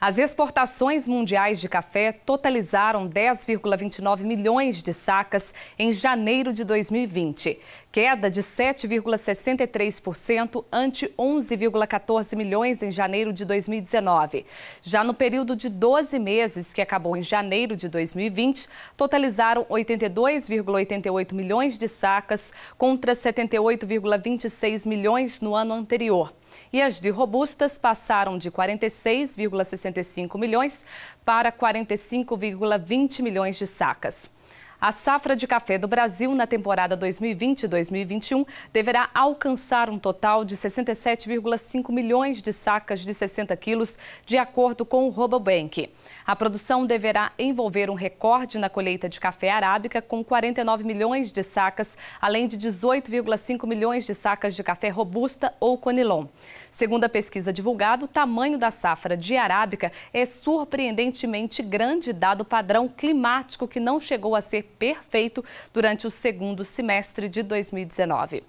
As exportações mundiais de café totalizaram 10,29 milhões de sacas em janeiro de 2020, queda de 7,63% ante 11,14 milhões em janeiro de 2019. Já no período de 12 meses, que acabou em janeiro de 2020, totalizaram 82,88 milhões de sacas contra 78,26 milhões no ano anterior. E as de robustas passaram de 46,65 milhões para 45,20 milhões de sacas. A safra de café do Brasil na temporada 2020-2021 deverá alcançar um total de 67,5 milhões de sacas de 60 quilos, de acordo com o Robobank. A produção deverá envolver um recorde na colheita de café arábica, com 49 milhões de sacas, além de 18,5 milhões de sacas de café robusta ou conilon. Segundo a pesquisa divulgada, o tamanho da safra de arábica é surpreendentemente grande, dado o padrão climático que não chegou a ser perfeito durante o segundo semestre de 2019.